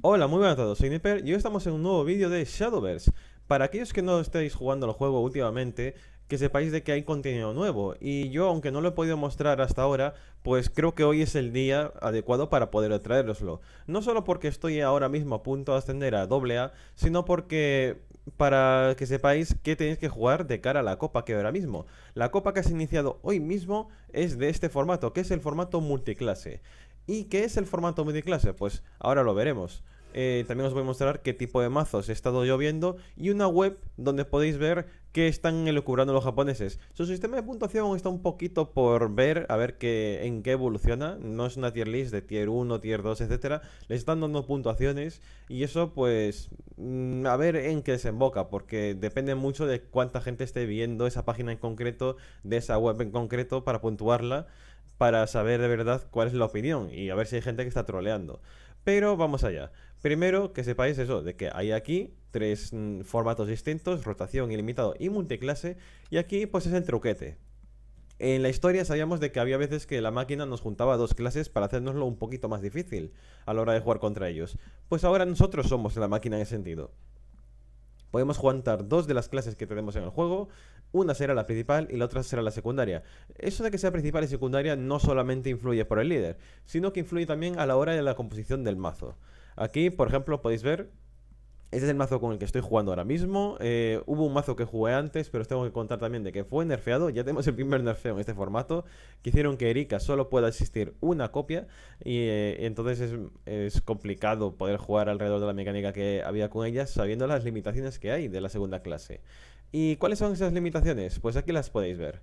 Hola, muy buenas a todos, soy Nipper y hoy estamos en un nuevo vídeo de Shadowverse. Para aquellos que no estéis jugando el juego últimamente, que sepáis de que hay contenido nuevo. Y yo, aunque no lo he podido mostrar hasta ahora, pues creo que hoy es el día adecuado para poder traeroslo. No solo porque estoy ahora mismo a punto de ascender a AA, sino porque para que sepáis qué tenéis que jugar de cara a la copa que ahora mismo. La copa que has iniciado hoy mismo es de este formato, que es el formato multiclase. ¿Y qué es el formato clase Pues ahora lo veremos. Eh, también os voy a mostrar qué tipo de mazos he estado yo viendo y una web donde podéis ver qué están elucubrando los japoneses. Su sistema de puntuación está un poquito por ver, a ver qué, en qué evoluciona. No es una tier list de tier 1, tier 2, etcétera. Les están dando puntuaciones y eso pues mm, a ver en qué desemboca, porque depende mucho de cuánta gente esté viendo esa página en concreto, de esa web en concreto para puntuarla para saber de verdad cuál es la opinión y a ver si hay gente que está troleando. Pero vamos allá. Primero, que sepáis eso, de que hay aquí tres mm, formatos distintos, rotación, ilimitado y multiclase, y aquí pues es el truquete. En la historia sabíamos de que había veces que la máquina nos juntaba dos clases para hacérnoslo un poquito más difícil a la hora de jugar contra ellos. Pues ahora nosotros somos la máquina en ese sentido. Podemos juntar dos de las clases que tenemos en el juego, una será la principal y la otra será la secundaria. Eso de que sea principal y secundaria no solamente influye por el líder, sino que influye también a la hora de la composición del mazo. Aquí, por ejemplo, podéis ver este es el mazo con el que estoy jugando ahora mismo. Eh, hubo un mazo que jugué antes, pero os tengo que contar también de que fue nerfeado. Ya tenemos el primer nerfeo en este formato, Quisieron que Erika solo pueda existir una copia. Y eh, entonces es, complicado poder jugar alrededor de la mecánica que había con ellas, sabiendo las limitaciones que hay de la segunda clase. ¿Y cuáles son esas limitaciones? Pues aquí las podéis ver.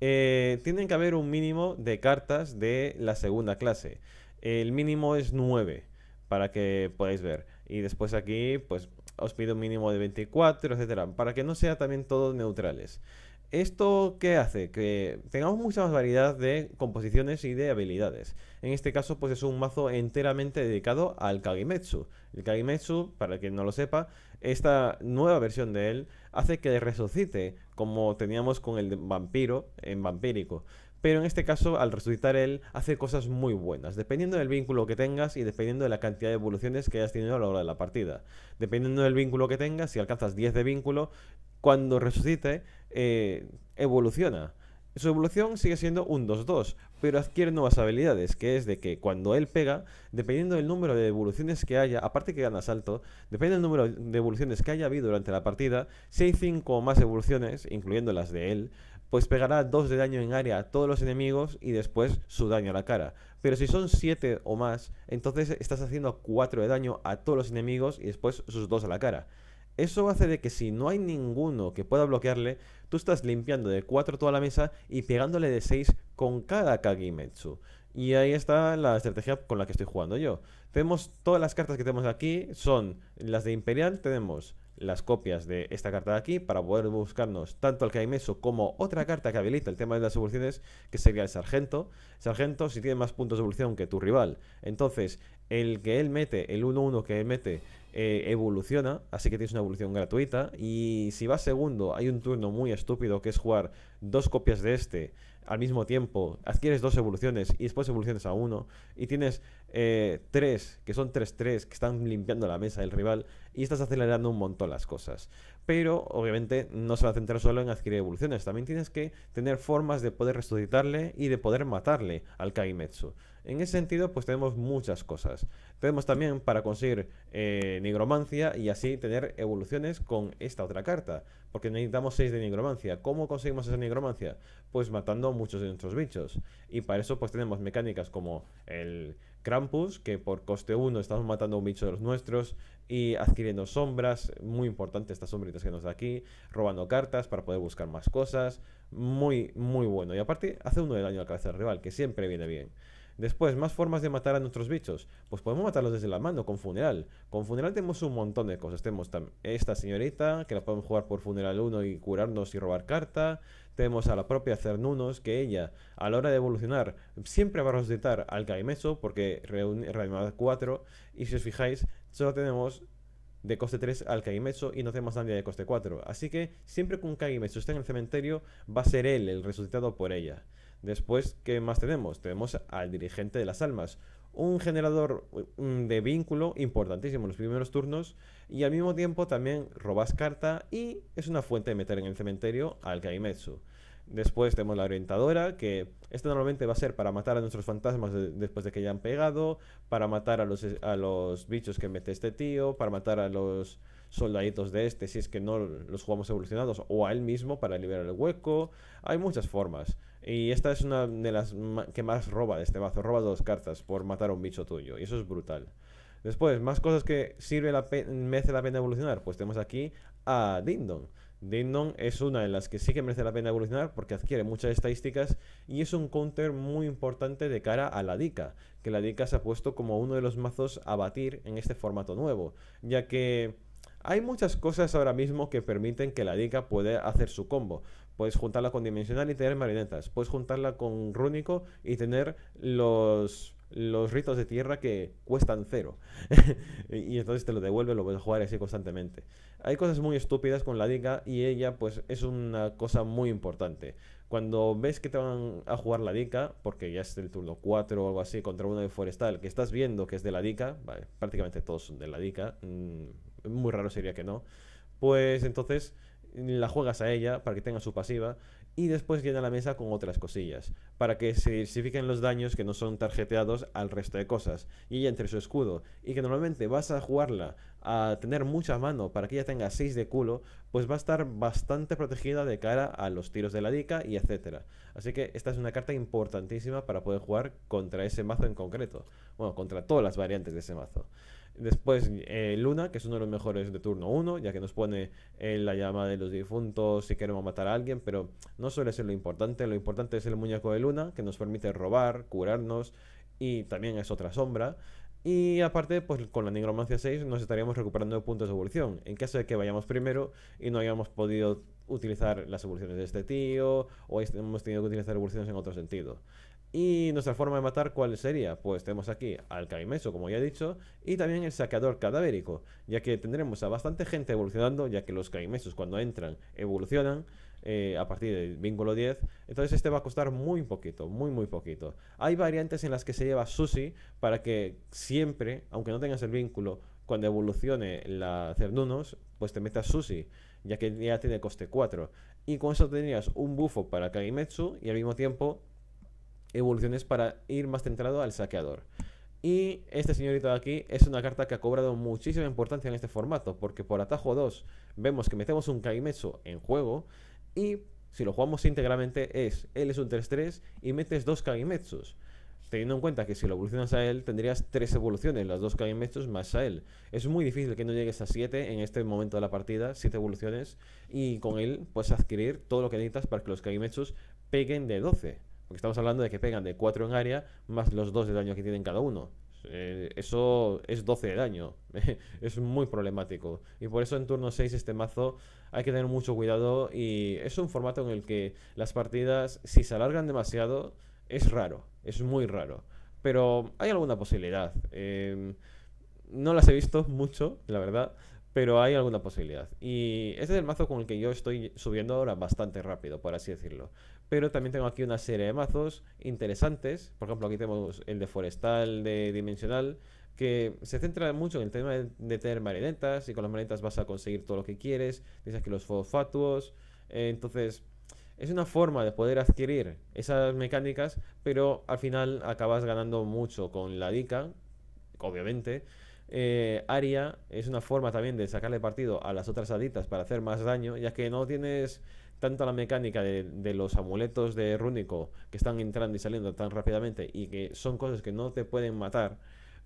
Eh, tienen que haber un mínimo de cartas de la segunda clase. El mínimo es 9, para que podáis ver y después aquí pues os pido un mínimo de 24, etcétera, para que no sea también todos neutrales. ¿Esto qué hace? Que tengamos mucha más variedad de composiciones y de habilidades. En este caso, pues es un mazo enteramente dedicado al Kagimetsu. El Kagimetsu, para quien no lo sepa, esta nueva versión de él hace que resucite, como teníamos con el vampiro en vampírico pero en este caso al resucitar él hace cosas muy buenas, dependiendo del vínculo que tengas y dependiendo de la cantidad de evoluciones que hayas tenido a lo largo de la partida. Dependiendo del vínculo que tengas, si alcanzas 10 de vínculo, cuando resucite eh, evoluciona. Su evolución sigue siendo un 2-2, pero adquiere nuevas habilidades, que es de que cuando él pega, dependiendo del número de evoluciones que haya, aparte que gana salto, depende del número de evoluciones que haya habido durante la partida, si hay 5 o más evoluciones, incluyendo las de él, pues pegará 2 de daño en área a todos los enemigos y después su daño a la cara. Pero si son 7 o más, entonces estás haciendo 4 de daño a todos los enemigos y después sus 2 a la cara. Eso hace de que si no hay ninguno que pueda bloquearle, tú estás limpiando de 4 toda la mesa y pegándole de 6 con cada Kagimetsu. Y ahí está la estrategia con la que estoy jugando yo. Tenemos todas las cartas que tenemos aquí, son las de Imperial, tenemos las copias de esta carta de aquí para poder buscarnos tanto el que al Caimeso como otra carta que habilita el tema de las evoluciones, que sería el Sargento. Sargento si tiene más puntos de evolución que tu rival. Entonces, el que él mete, el 1-1 que él mete, eh, evoluciona, así que tienes una evolución gratuita. Y si vas segundo, hay un turno muy estúpido que es jugar dos copias de este al mismo tiempo, adquieres dos evoluciones y después evoluciones a uno, y tienes eh, tres, que son 3-3, que están limpiando la mesa del rival y estás acelerando un montón las cosas. Pero obviamente no se va a centrar solo en adquirir evoluciones, también tienes que tener formas de poder resucitarle y de poder matarle al Kaimetsu. En ese sentido, pues tenemos muchas cosas. Tenemos también para conseguir eh, nigromancia y así tener evoluciones con esta otra carta, porque necesitamos 6 de nigromancia. ¿Cómo conseguimos esa nigromancia? Pues matando a muchos de nuestros bichos. Y para eso pues tenemos mecánicas como el Krampus, que por coste 1 estamos matando a un bicho de los nuestros y adquiriendo sombras, muy importante estas sombritas que nos da aquí, robando cartas para poder buscar más cosas, muy, muy bueno. Y aparte hace uno del daño al la cabeza del rival, que siempre viene bien. Después, más formas de matar a nuestros bichos. Pues podemos matarlos desde la mano, con funeral. Con funeral tenemos un montón de cosas. Tenemos esta señorita, que la podemos jugar por funeral 1 y curarnos y robar carta. Tenemos a la propia Cernunos, que ella, a la hora de evolucionar, siempre va a resucitar al caimeso porque Reanimada 4. Y si os fijáis, solo tenemos de coste 3 al caimeso y no tenemos nadie de coste 4. Así que siempre que un Caimeso esté en el cementerio, va a ser él el resucitado por ella. Después, ¿qué más tenemos? Tenemos al dirigente de las almas, un generador mm, de vínculo importantísimo en los primeros turnos y al mismo tiempo también robas carta y es una fuente de meter en el cementerio al Kaimetsu. Después tenemos la orientadora, que esta normalmente va a ser para matar a nuestros fantasmas después de que ya han pegado, para matar a los, a los bichos que mete este tío, para matar a los soldaditos de este si es que no los jugamos evolucionados, o a él mismo para liberar el hueco. Hay muchas formas. Y esta es una de las que más roba de este mazo. Roba dos cartas por matar a un bicho tuyo. Y eso es brutal. Después, más cosas que sirve merece la pena evolucionar. Pues tenemos aquí a Dindon. Dindon es una de las que sí que merece la pena evolucionar porque adquiere muchas estadísticas y es un counter muy importante de cara a la Dika, que la Dika se ha puesto como uno de los mazos a batir en este formato nuevo, ya que hay muchas cosas ahora mismo que permiten que la Dika pueda hacer su combo. Puedes juntarla con Dimensional y tener marinetas Puedes juntarla con Rúnico y tener los, los ritos de tierra que cuestan cero. y entonces te lo devuelve, lo puedes jugar así constantemente. Hay cosas muy estúpidas con la dica y ella pues es una cosa muy importante. Cuando ves que te van a jugar la dica, porque ya es el turno 4 o algo así, contra uno de Forestal, que estás viendo que es de la dica, prácticamente todos son de la dica, mm, muy raro sería que no, pues entonces la juegas a ella para que tenga su pasiva y después llena la mesa con otras cosillas, para que se diversifiquen los daños que no son tarjeteados al resto de cosas, y ella entre su escudo, y que normalmente vas a jugarla a tener mucha mano para que ella tenga 6 de culo, pues va a estar bastante protegida de cara a los tiros de la dica y etcétera. Así que esta es una carta importantísima para poder jugar contra ese mazo en concreto, bueno, contra todas las variantes de ese mazo. Después eh, Luna, que es uno de los mejores de turno 1, ya que nos pone en la llama de los difuntos si queremos matar a alguien, pero no suele ser lo importante. Lo importante es el muñeco de Luna, que nos permite robar, curarnos y también es otra sombra. Y aparte, pues con la Nigromancia 6 nos estaríamos recuperando puntos de evolución. En caso de que vayamos primero y no hayamos podido utilizar las evoluciones de este tío o hemos tenido que utilizar evoluciones en otro sentido. Y nuestra forma de matar, ¿cuál sería? Pues tenemos aquí al Caimeso, como ya he dicho, y también el sacador cadavérico, ya que tendremos a bastante gente evolucionando, ya que los Caimesos cuando entran evolucionan eh, a partir del vínculo 10, entonces este va a costar muy poquito, muy muy poquito. Hay variantes en las que se lleva sushi para que siempre, aunque no tengas el vínculo, cuando evolucione la cerdunos pues te metas sushi, ya que ya tiene coste 4. Y con eso tendrías un bufo para Kaimetsu y al mismo tiempo evoluciones para ir más centrado al saqueador. Y este señorito de aquí es una carta que ha cobrado muchísima importancia en este formato, porque por atajo 2 vemos que metemos un Kaimetsu en juego y si lo jugamos íntegramente es, él es un 3-3 y metes dos Kaimetsus. Teniendo en cuenta que si lo evolucionas a él tendrías tres evoluciones, las dos Kaimetsus más a él. Es muy difícil que no llegues a 7 en este momento de la partida, 7 evoluciones, y con él puedes adquirir todo lo que necesitas para que los Kaimetsus peguen de 12. Porque estamos hablando de que pegan de 4 en área más los 2 de daño que tienen cada uno. Eh, eso es 12 de daño. es muy problemático. Y por eso en turno 6 este mazo hay que tener mucho cuidado. Y es un formato en el que las partidas, si se alargan demasiado, es raro. Es muy raro. Pero hay alguna posibilidad. Em, no las he visto mucho, la verdad. Pero hay alguna posibilidad. Y este es el mazo con el que yo estoy subiendo ahora bastante rápido, por así decirlo. Pero también tengo aquí una serie de mazos interesantes. Por ejemplo, aquí tenemos el de Forestal de Dimensional, que se centra mucho en el tema de, tener marionetas y con las marionetas vas a conseguir todo lo que quieres. Tienes aquí los fosfatuos. Eh, entonces, es una forma de poder adquirir esas mecánicas, pero al final acabas ganando mucho con la DICA, obviamente. Eh, Aria es una forma también de sacarle partido a las otras aditas para hacer más daño, ya que no tienes tanto la mecánica de, los amuletos de Rúnico que están entrando y saliendo tan rápidamente y que son cosas que no te pueden matar,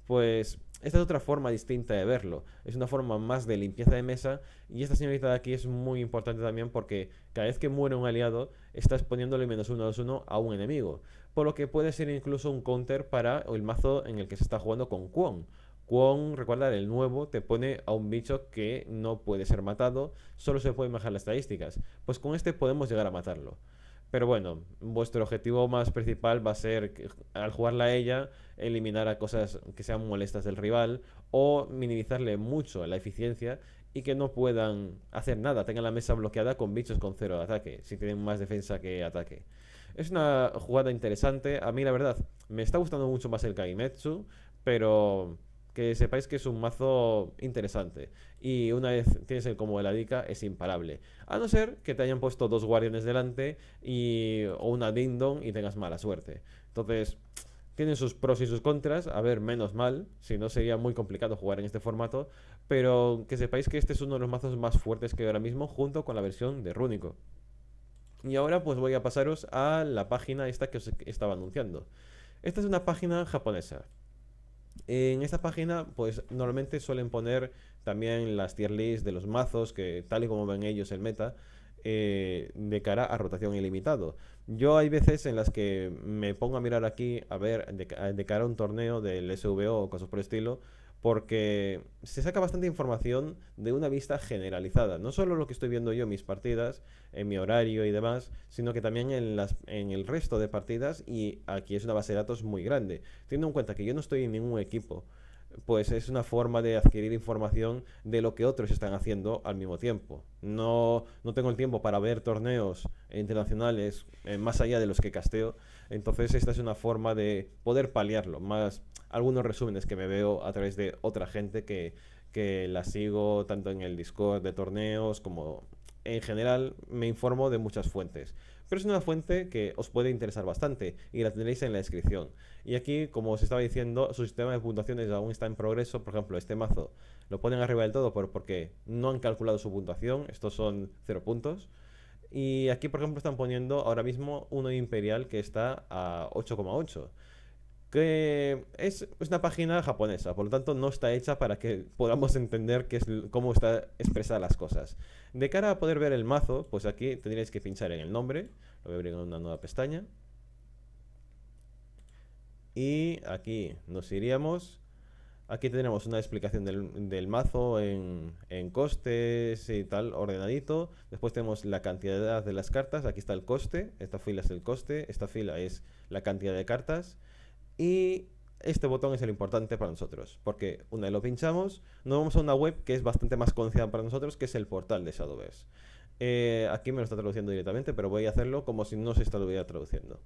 pues esta es otra forma distinta de verlo. Es una forma más de limpieza de mesa y esta señorita de aquí es muy importante también porque cada vez que muere un aliado estás poniéndole menos uno, dos, uno a un enemigo. Por lo que puede ser incluso un counter para el mazo en el que se está jugando con Kwon con, recuerda, el nuevo te pone a un bicho que no puede ser matado, solo se puede bajar las estadísticas. Pues con este podemos llegar a matarlo. Pero bueno, vuestro objetivo más principal va a ser, al jugarla a ella, eliminar a cosas que sean molestas del rival o minimizarle mucho la eficiencia y que no puedan hacer nada, tengan la mesa bloqueada con bichos con cero de ataque, si tienen más defensa que ataque. Es una jugada interesante, a mí la verdad, me está gustando mucho más el kagimetsu. pero que sepáis que es un mazo interesante. Y una vez tienes el combo de la dica, es imparable. A no ser que te hayan puesto dos guardianes delante y, o una dindon y tengas mala suerte. Entonces, tienen sus pros y sus contras. A ver, menos mal, si no sería muy complicado jugar en este formato. Pero que sepáis que este es uno de los mazos más fuertes que hay ahora mismo, junto con la versión de Rúnico. Y ahora pues voy a pasaros a la página esta que os estaba anunciando. Esta es una página japonesa, en esta página, pues normalmente suelen poner también las tier list de los mazos, que tal y como ven ellos el meta, eh, de cara a rotación ilimitado. Yo hay veces en las que me pongo a mirar aquí, a ver, de, de cara a un torneo del SVO o cosas por el estilo, porque se saca bastante información de una vista generalizada, no solo lo que estoy viendo yo en mis partidas, en mi horario y demás, sino que también en, el resto de partidas y aquí es una base de datos muy grande, teniendo en cuenta que yo no estoy en ningún equipo, pues es una forma de adquirir información de lo que otros están haciendo al mismo tiempo. No, tengo el tiempo para ver torneos internacionales eh, más allá de los que casteo, entonces esta es una forma de poder paliarlo, más algunos resúmenes que me veo a través de otra gente que, que la sigo tanto en el Discord de torneos como en general me informo de muchas fuentes. Pero es una fuente que os puede interesar bastante y la tendréis en la descripción. Y aquí, como os estaba diciendo, su sistema de puntuaciones aún está en progreso. Por ejemplo, este mazo lo ponen arriba del todo porque no han calculado su puntuación. Estos son 0 puntos. Y aquí, por ejemplo, están poniendo ahora mismo uno imperial que está a 8,8. Que es, una página japonesa, por lo tanto no está hecha para que podamos entender es, cómo está expresadas las cosas. De cara a poder ver el mazo, pues aquí tendríais que pinchar en el nombre. Lo voy a abrir en una nueva pestaña. Y aquí nos iríamos Aquí tenemos una explicación del, mazo en, costes y tal, ordenadito. Después tenemos la cantidad de las cartas. Aquí está el coste. Esta fila es el coste. Esta fila es la cantidad de cartas. Y este botón es el importante para nosotros. Porque una vez lo pinchamos, nos vamos a una web que es bastante más conocida para nosotros, que es el portal de Shadowverse. Eh, aquí me lo está traduciendo directamente, pero voy a hacerlo como si no se estuviera traduciendo.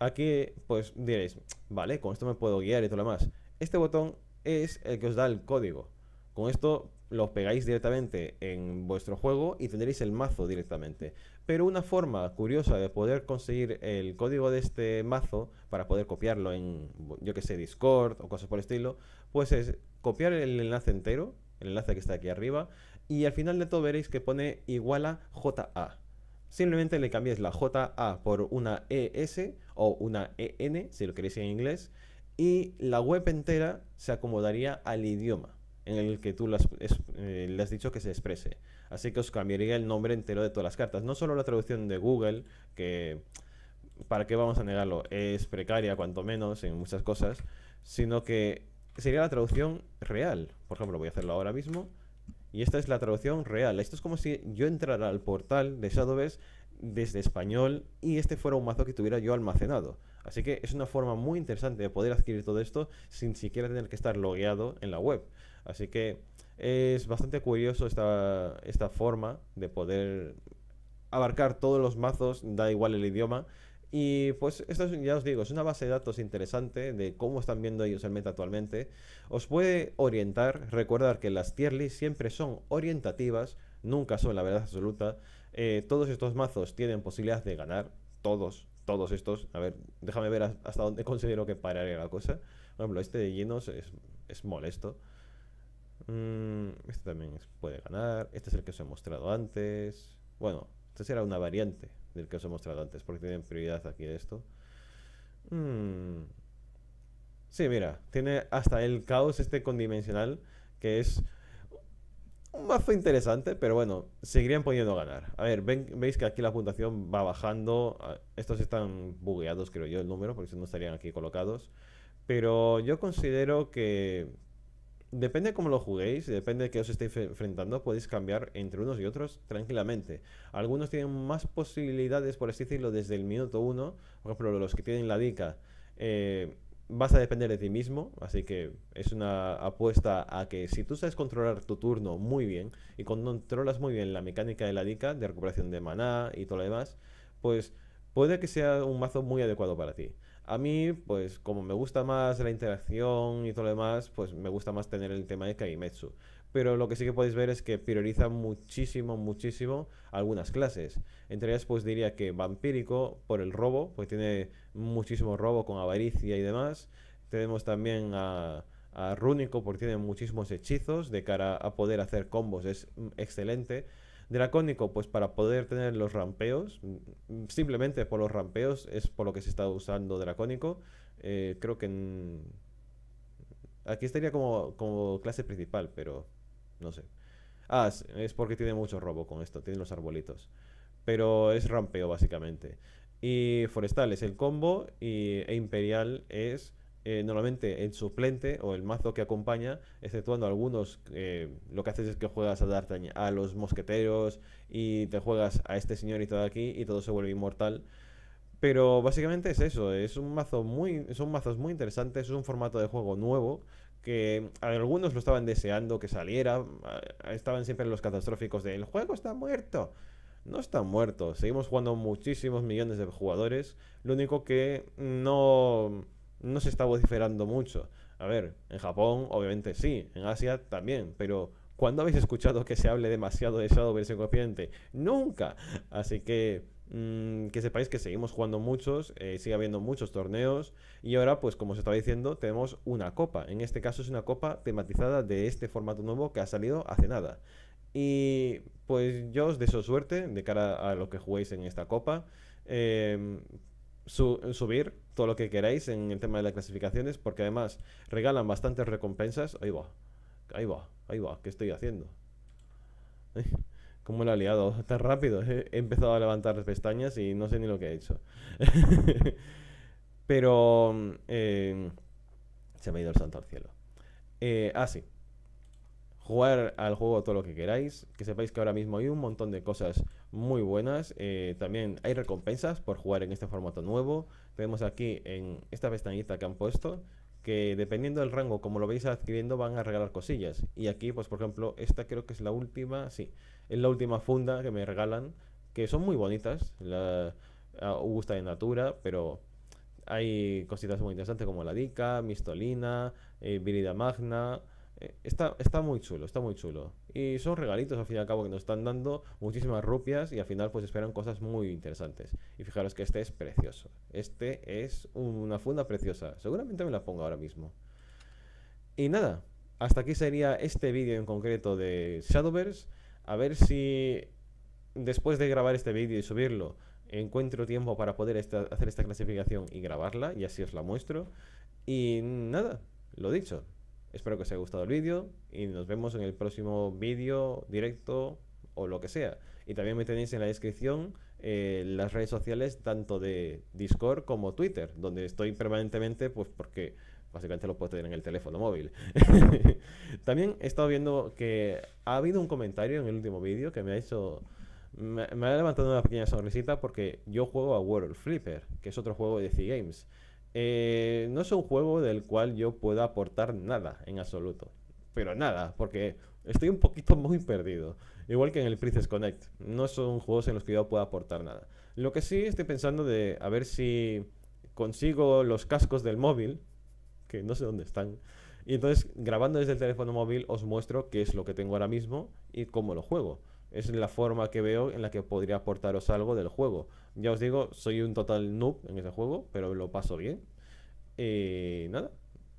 Aquí, pues diréis, vale, con esto me puedo guiar y todo lo más. Este botón es el que os da el código. Con esto lo pegáis directamente en vuestro juego y tendréis el mazo directamente. Pero una forma curiosa de poder conseguir el código de este mazo para poder copiarlo en, yo que sé, Discord o cosas por el estilo, pues es copiar el enlace entero, el enlace que está aquí arriba, y al final de todo veréis que pone igual a JA. Simplemente le cambiéis la JA por una ES o una EN, si lo queréis en inglés, y la web entera se acomodaría al idioma en el que tú eh, le has dicho que se exprese. Así que os cambiaría el nombre entero de todas las cartas. No solo la traducción de Google, que para qué vamos a negarlo, es precaria cuanto menos en muchas cosas, sino que sería la traducción real. Por ejemplo, voy a hacerlo ahora mismo. Y esta es la traducción real. Esto es como si yo entrara al portal de Shadowverse desde español y este fuera un mazo que tuviera yo almacenado. Así que es una forma muy interesante de poder adquirir todo esto sin siquiera tener que estar logueado en la web. Así que es bastante curioso esta, forma de poder abarcar todos los mazos, da igual el idioma. Y pues esto ya os digo, es una base de datos interesante de cómo están viendo ellos el meta actualmente. Os puede orientar, recordar que las tier siempre son orientativas, nunca son la verdad absoluta. Eh, todos estos mazos tienen posibilidad de ganar, todos, todos estos, a ver, déjame ver hasta dónde considero que pararía la cosa. Por ejemplo, este de llenos es, molesto. Mm, este también puede ganar. Este es el que os he mostrado antes. Bueno, este será una variante del que os he mostrado antes, porque tienen prioridad aquí de esto. Mm. Sí, mira, tiene hasta el caos este condimensional, que es un mazo interesante, pero bueno, seguirían a ganar. A ver, veis que aquí la puntuación va bajando. Ah, estos están bugueados, creo yo, el número, porque si no estarían aquí colocados. Pero yo considero que depende cómo lo juguéis, depende de qué os estéis enfrentando, podéis cambiar entre unos y otros tranquilamente. Algunos tienen más posibilidades, por así decirlo, desde el minuto uno. Por ejemplo, los que tienen la DICA. Eh, vas a depender de ti mismo, así que es una apuesta a que si tú sabes controlar tu turno muy bien y controlas muy bien la mecánica de la dica, de recuperación de maná y todo lo demás, pues puede que sea un mazo muy adecuado para ti. A mí, pues como me gusta más la interacción y todo lo demás, pues me gusta más tener el tema de Kaimetsu. Pero lo que sí que podéis ver es que prioriza muchísimo, muchísimo algunas clases. Entre ellas, pues diría que Vampírico por el robo, pues tiene muchísimo robo con avaricia y demás. Tenemos también a, a Rúnico porque tiene muchísimos hechizos de cara a poder hacer combos, es mm, excelente. Dracónico, pues para poder tener los rampeos, mm, simplemente por los rampeos es por lo que se está usando Dracónico. Eh, creo que aquí estaría como, clase principal, pero no sé. Ah, es porque tiene mucho robo con esto, tiene los arbolitos. Pero es rampeo básicamente. Y forestal es el combo y, e imperial es eh, normalmente el suplente o el mazo que acompaña, exceptuando algunos, eh, lo que haces es que juegas a D'Artagnan, a los mosqueteros y te juegas a este señor y todo aquí y todo se vuelve inmortal. Pero básicamente es eso, es un mazo muy, son mazos muy interesantes, es un formato de juego nuevo que algunos lo estaban deseando que saliera, estaban siempre los catastróficos de el juego está muerto. No está muerto, seguimos jugando muchísimos millones de jugadores, lo único que no no se está vociferando mucho. A ver, en Japón obviamente sí, en Asia también, pero ¿cuándo habéis escuchado que se hable demasiado de Shadow versión copiante? Nunca. Así que mm, que sepáis que seguimos jugando muchos, eh, sigue habiendo muchos torneos y ahora pues como os estaba diciendo tenemos una copa. En este caso es una copa tematizada de este formato nuevo que ha salido hace nada. Y pues yo os deseo suerte de cara a lo que juguéis en esta copa. Em, subir lo que queráis en el tema de las clasificaciones, porque además regalan bastantes recompensas. Ahí va, ahí va, ahí va, ¿qué estoy haciendo? ¿Cómo lo ha liado? Tan rápido. ¿eh? He empezado a levantar las pestañas y no sé ni lo que he hecho. Pero... Mm, eh, se me ha ido el santo al cielo. Eh, ah, sí jugar al juego todo lo que queráis, que sepáis que ahora mismo hay un montón de cosas muy buenas, eh, también hay recompensas por jugar en este formato nuevo, tenemos aquí en esta pestañita que han puesto, que dependiendo del rango como lo veis adquiriendo van a regalar cosillas, y aquí pues por ejemplo esta creo que es la última, sí, es la última funda que me regalan, que son muy bonitas, la gusta de Natura, pero hay cositas muy interesantes como la Dica, Mistolina, eh, Virida Magna, eh, está, está muy chulo, está muy chulo. Y son regalitos al fin y al cabo que nos están dando muchísimas rupias y al final pues esperan cosas muy interesantes. Y fijaros que este es precioso. Este es una funda preciosa. Seguramente me la pongo ahora mismo. Y nada, hasta aquí sería este vídeo en concreto de Shadowverse. A ver si después de grabar este vídeo y subirlo encuentro tiempo para poder hacer esta clasificación y grabarla y así os la muestro. Y nada, lo dicho. Espero que os haya gustado el vídeo y nos vemos en el próximo vídeo directo o lo que sea. Y también me tenéis en la descripción eh, las redes sociales tanto de Discord como Twitter, donde estoy permanentemente pues porque básicamente lo puedo tener en el teléfono móvil. también he estado viendo que ha habido un comentario en el último vídeo que me ha hecho... Me, me ha levantado una pequeña sonrisita porque yo juego a World Flipper, que es otro juego de C-Games. Eh, no es un juego del cual yo pueda aportar nada en absoluto. Pero nada, porque estoy un poquito muy perdido. Igual que en el Princess Connect. No son juegos en los que yo pueda aportar nada. Lo que sí estoy pensando de a ver si consigo los cascos del móvil, que no sé dónde están. Y entonces, grabando desde el teléfono móvil, os muestro qué es lo que tengo ahora mismo y cómo lo juego es la forma que veo en la que podría aportaros algo del juego. Ya os digo, soy un total noob en ese juego, pero lo paso bien. Y eh, nada,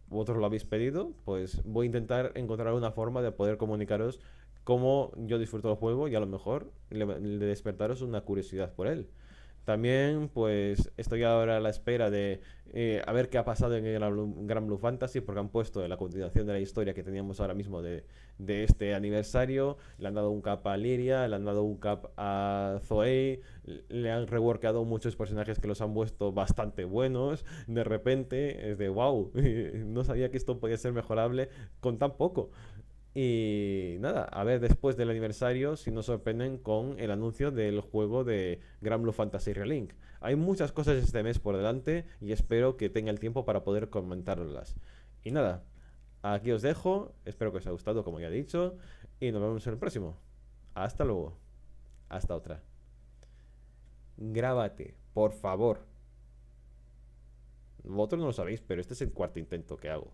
vosotros lo habéis pedido, pues voy a intentar encontrar una forma de poder comunicaros cómo yo disfruto el juego y a lo mejor le despertaros una curiosidad por él. También pues estoy ahora a la espera de eh, a ver qué ha pasado en el Gran Blue Fantasy porque han puesto la continuación de la historia que teníamos ahora mismo de, de este aniversario. Le han dado un cap a Liria, le han dado un cap a Zoe, le han reworkado muchos personajes que los han puesto bastante buenos. De repente es de wow, no sabía que esto podía ser mejorable con tan poco. Y nada, a ver después del aniversario si nos sorprenden con el anuncio del juego de Gran Blue Fantasy Relink. Hay muchas cosas este mes por delante y espero que tenga el tiempo para poder comentarlas. Y nada, aquí os dejo, espero que os haya gustado como ya he dicho y nos vemos en el próximo. Hasta luego. Hasta otra. Grábate, por favor. Vosotros no lo sabéis, pero este es el cuarto intento que hago.